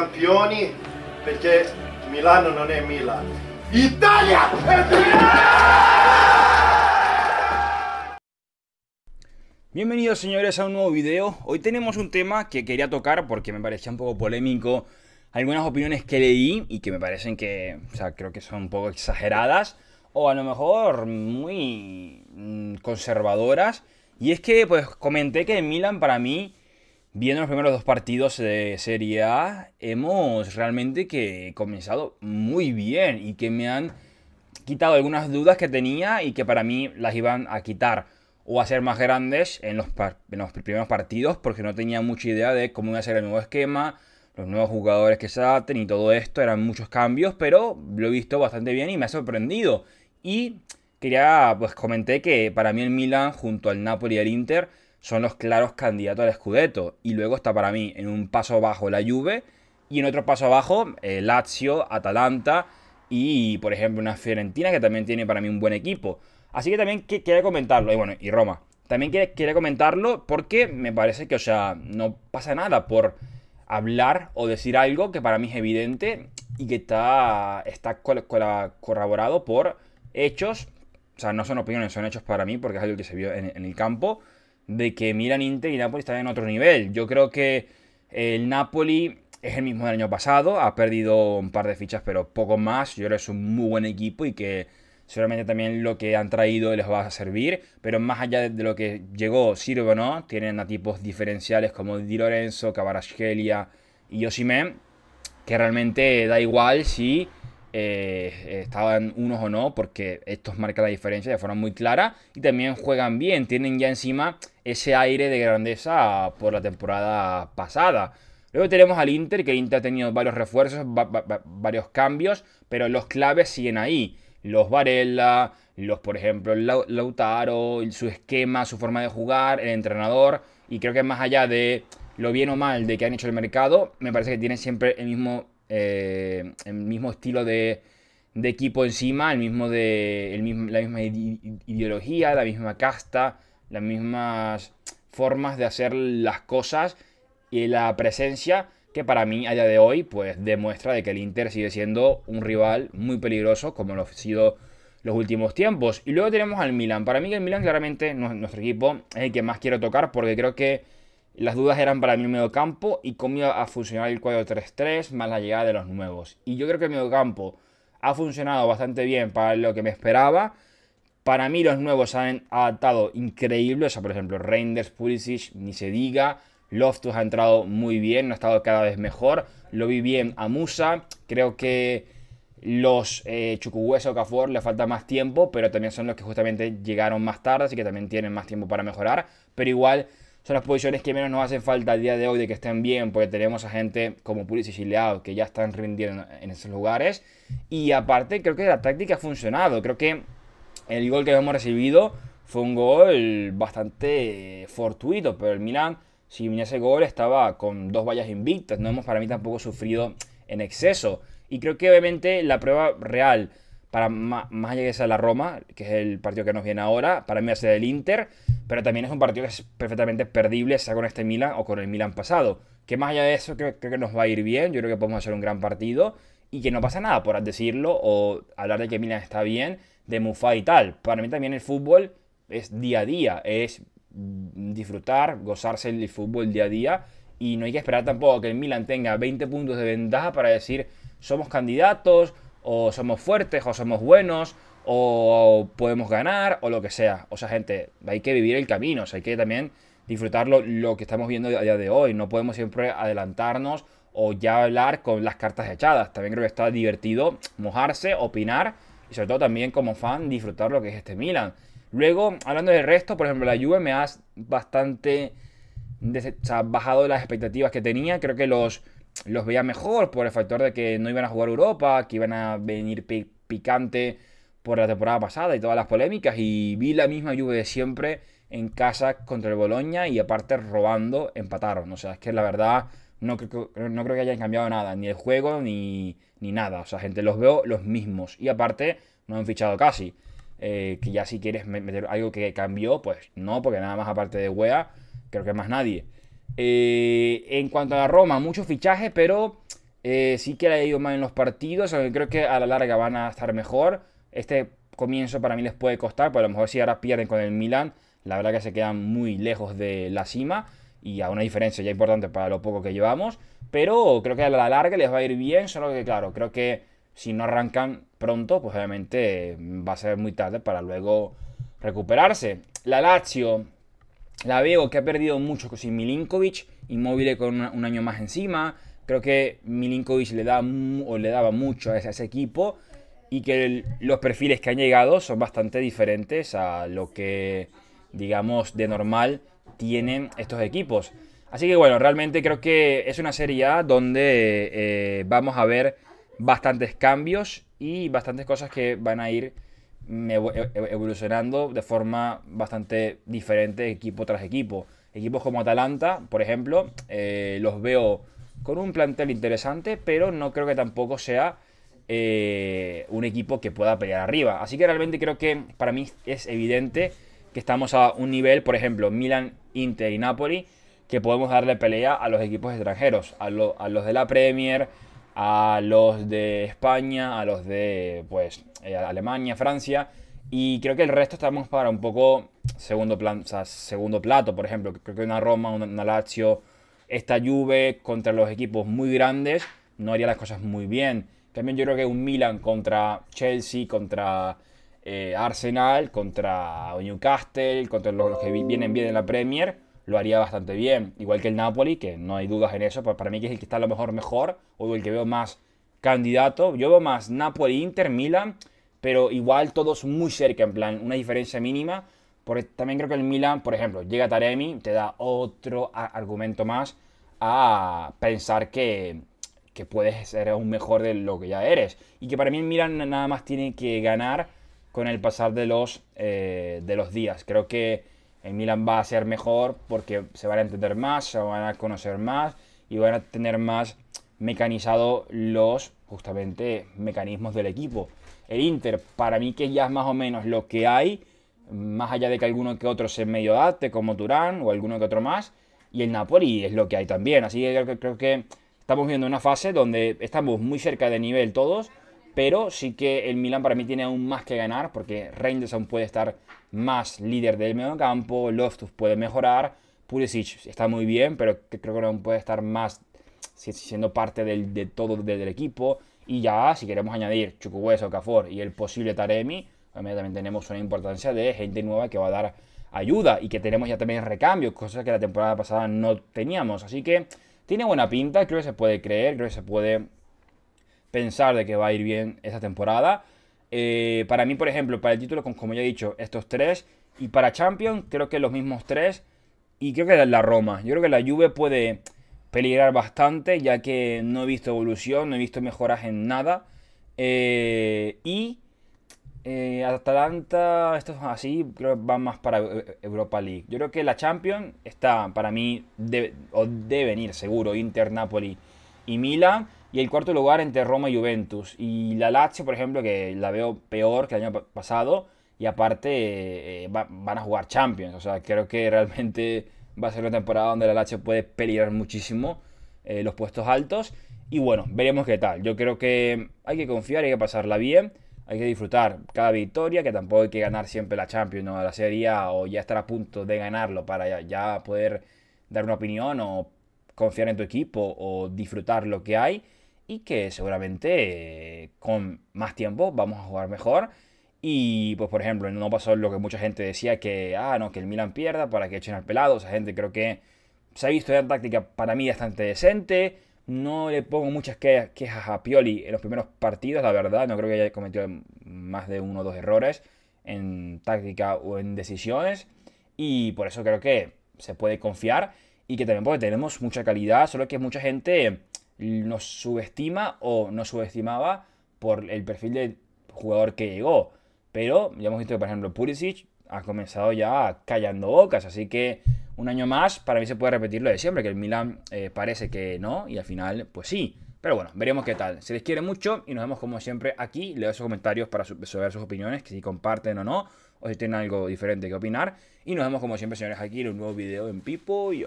campioni porque Milano no es Milano. Italia Bienvenidos señores a un nuevo video. Hoy tenemos un tema que quería tocar porque me parecía un poco polémico. Algunas opiniones que leí y que me parecen que, o sea, creo que son un poco exageradas o a lo mejor muy mm, conservadoras. Y es que pues comenté que Milan para mí Viendo los primeros dos partidos de Serie A, hemos realmente que comenzado muy bien y que me han quitado algunas dudas que tenía y que para mí las iban a quitar o a ser más grandes en los, primeros partidos porque no tenía mucha idea de cómo iba a ser el nuevo esquema, los nuevos jugadores que se adapten y todo esto, eran muchos cambios, pero lo he visto bastante bien y me ha sorprendido. Y quería, pues comenté que para mí el Milan junto al Napoli y el Inter son los claros candidatos al Scudetto. Y luego está para mí en un paso abajo la Juve y en otro paso abajo el eh, Lazio, Atalanta y, por ejemplo, una Fiorentina que también tiene para mí un buen equipo. Así que también que, quería comentarlo. Y bueno, y Roma. También quiere comentarlo porque me parece que, o sea, no pasa nada por hablar o decir algo que para mí es evidente y que está, está corroborado por hechos. O sea, no son opiniones, son hechos para mí porque es algo que se vio en el campo de que miran Inter y Napoli están en otro nivel. Yo creo que el Napoli es el mismo del año pasado, ha perdido un par de fichas, pero poco más. Yo creo que es un muy buen equipo y que seguramente también lo que han traído les va a servir. Pero más allá de lo que llegó, sirve o no, tienen a tipos diferenciales como Di Lorenzo, Cavaragelia y Osimhen, que realmente da igual si eh, estaban unos o no, porque estos marcan la diferencia de forma muy clara y también juegan bien, tienen ya encima ese aire de grandeza por la temporada pasada. Luego tenemos al Inter, que el Inter ha tenido varios refuerzos, varios cambios, pero los claves siguen ahí. Los Varela, los, por ejemplo, Lautaro, su esquema, su forma de jugar, el entrenador. Y creo que más allá de lo bien o mal de que han hecho el mercado, me parece que tienen siempre el mismo eh, el mismo estilo de, equipo encima, el mismo de, la misma ideología, la misma casta, las mismas formas de hacer las cosas y la presencia que para mí a día de hoy pues demuestra de que el Inter sigue siendo un rival muy peligroso como lo ha sido los últimos tiempos. Y luego tenemos al Milan. Para mí que el Milan claramente nuestro equipo es el que más quiero tocar porque creo que las dudas eran para mí medio campo y cómo a funcionar el cuadro 3 3 más la llegada de los nuevos. Y yo creo que el medio campo ha funcionado bastante bien para lo que me esperaba. Para mí los nuevos han adaptado increíble. O sea, por ejemplo, Reinders, Pulisic, ni se diga. Loftus ha entrado muy bien, ha estado cada vez mejor. Lo vi bien a Musa. Creo que los eh, o Cafor le falta más tiempo, pero también son los que justamente llegaron más tarde, así que también tienen más tiempo para mejorar. Pero igual son las posiciones que menos nos hacen falta al día de hoy de que estén bien, porque tenemos a gente como Pulisic y que ya están rindiendo en esos lugares. Y aparte, creo que la táctica ha funcionado. Creo que el gol que hemos recibido fue un gol bastante fortuito, pero el Milan, sin ese gol, estaba con dos vallas invictas. No hemos para mí tampoco sufrido en exceso. Y creo que obviamente la prueba real para más, allá allá que sea la Roma, que es el partido que nos viene ahora, para mí va a el Inter, pero también es un partido que es perfectamente perdible, sea con este Milan o con el Milan pasado. Que más allá de eso, creo, que nos va a ir bien, yo creo que podemos hacer un gran partido y que no pasa nada por decirlo o hablar de que Milan está bien, de Mufa y tal. Para mí también el fútbol es día a día, es disfrutar, gozarse el fútbol día a día y no hay que esperar tampoco que el Milan tenga 20 puntos de ventaja para decir somos candidatos o somos fuertes, o somos buenos, o podemos ganar, o lo que sea. O sea, gente, hay que vivir el camino, hay que también disfrutarlo lo que estamos viendo a día de hoy. No podemos siempre adelantarnos o ya hablar con las cartas echadas. También creo que está divertido mojarse, opinar y sobre todo también como fan disfrutar lo que es este Milan. Luego, hablando del resto, por ejemplo, la Juve me ha bastante o bajado las expectativas que tenía. Creo que los los veía mejor por el factor de que no iban a jugar Europa, que iban a venir picante por la temporada pasada y todas las polémicas. Y vi la misma lluvia de siempre en casa contra el Boloña y aparte robando, empataron. O sea, es que la verdad no creo, que hayan cambiado nada, ni el juego ni, nada. O sea, gente, los veo los mismos. Y aparte, no han fichado casi. Eh, que ya si quieres meter algo que cambió, pues no, porque nada más aparte de Wea, creo que más nadie. Eh, en cuanto a la Roma, mucho fichaje, pero eh, sí que le ha ido mal en los partidos, aunque creo que a la larga van a estar mejor. Este comienzo para mí les puede costar, pero a lo mejor si ahora pierden con el Milan, la verdad que se quedan muy lejos de la cima y a una diferencia ya importante para lo poco que llevamos. Pero creo que a la larga les va a ir bien, solo que claro, creo que si no arrancan pronto, pues obviamente va a ser muy tarde para luego recuperarse. La Lazio, la veo que ha perdido mucho sin Milinkovic, inmóvil con un, año más encima. Creo que Milinkovic le, da, o le daba mucho a ese, equipo y que los perfiles que han llegado son bastante diferentes a lo que, digamos, de normal tienen estos equipos. Así que bueno, realmente creo que es una serie donde eh, vamos a ver bastantes cambios y bastantes cosas que van a ir e-, e-, evolucionando de forma bastante diferente equipo tras equipo. Equipos como Atalanta, por ejemplo, eh, los veo con un plantel interesante, pero no creo que tampoco sea eh, un equipo que pueda pelear arriba. Así que realmente creo que para mí es evidente que estamos a un nivel, por ejemplo, Milan, Inter y Napoli, que podemos darle pelea a los equipos extranjeros, a, a los de la Premier, a los de España, a los de pues eh, Alemania, Francia. Y creo que el resto estamos para un poco segundo, plan, segundo plato, por ejemplo. Creo que una Roma, una, Lazio, esta Juve contra los equipos muy grandes no haría las cosas muy bien. También yo creo que un Milan contra Chelsea, contra eh, Arsenal, contra Newcastle, contra los, los que vienen bien en la Premier lo haría bastante bien. Igual que el Napoli, que no hay dudas en eso, pero para mí que es el que está a lo mejor mejor o el que veo más candidato. Yo veo más Napoli, Inter, Milan, pero igual todos muy cerca, en plan, una diferencia mínima. Porque también creo que el Milan, por ejemplo, llega Taremi, te da otro argumento más a pensar que, que puedes ser aún mejor de lo que ya eres. Y que para mí el Milan nada más tiene que ganar con el pasar de los, eh, de los días. Creo que el Milan va a ser mejor porque se van a entender más, se van a conocer más y van a tener más mecanizado los justamente mecanismos del equipo. El Inter, para mí que ya es más o menos lo que hay, más allá de que alguno que otro se medio adapte, como Turán o alguno que otro más, y el Napoli es lo que hay también. Así que creo que estamos viendo una fase donde estamos muy cerca de nivel todos pero sí que el Milan para mí tiene aún más que ganar, porque Reinders aún puede estar más líder del medio campo, Loftus puede mejorar, Pulisic está muy bien, pero creo que aún puede estar más siendo parte de todo del equipo, y ya si queremos añadir o Cafor y el posible Taremi, también tenemos una importancia de gente nueva que va a dar ayuda y que tenemos ya también recambios, cosas que la temporada pasada no teníamos, así que tiene buena pinta, creo que se puede creer, creo que se puede pensar de que va a ir bien esta temporada. Eh, para mí, por ejemplo, para el título, como ya he dicho, estos tres. Y para Champions, creo que los mismos tres. Y creo que la Roma. Yo creo que la Juve puede peligrar bastante, ya que no he visto evolución, no he visto mejoras en nada. Eh, y eh, Atalanta, estos así, ah, creo que van más para Europa League. Yo creo que la Champions está, para mí, de, o deben ir seguro, Inter, Napoli y Milan. Y el cuarto lugar entre Roma y Juventus. Y la Lazio, por ejemplo, que la veo peor que el año pasado. Y aparte eh, eh, van a jugar Champions. O sea, creo que realmente va a ser una temporada donde la Lazio puede pelear muchísimo eh, los puestos altos. Y bueno, veremos qué tal. Yo creo que hay que confiar, hay que pasarla bien. Hay que disfrutar cada victoria, que tampoco hay que ganar siempre la Champions o la Serie o ya estar a punto de ganarlo para ya poder dar una opinión o confiar en tu equipo o disfrutar lo que hay y que seguramente eh, con más tiempo vamos a jugar mejor. Y pues por ejemplo, no pasó lo que mucha gente decía que, ah, no, que el Milan pierda para que echen al pelado. O Esa gente creo que se ha visto ya en táctica para mí bastante decente. No le pongo muchas quejas a Pioli en los primeros partidos, la verdad. No creo que haya cometido más de uno o dos errores en táctica o en decisiones. Y por eso creo que se puede confiar y que también porque tenemos mucha calidad, solo que mucha gente nos subestima o no subestimaba por el perfil del jugador que llegó. Pero ya hemos visto que, por ejemplo, Pulisic ha comenzado ya callando bocas, así que un año más para mí se puede repetir lo de siempre, que el Milan eh, parece que no y al final pues sí. Pero bueno, veremos qué tal. Se les quiere mucho y nos vemos como siempre aquí. Leo sus comentarios para saber sus opiniones, que si comparten o no, o si tienen algo diferente que opinar. Y nos vemos como siempre, señores, aquí en un nuevo video en Pipo y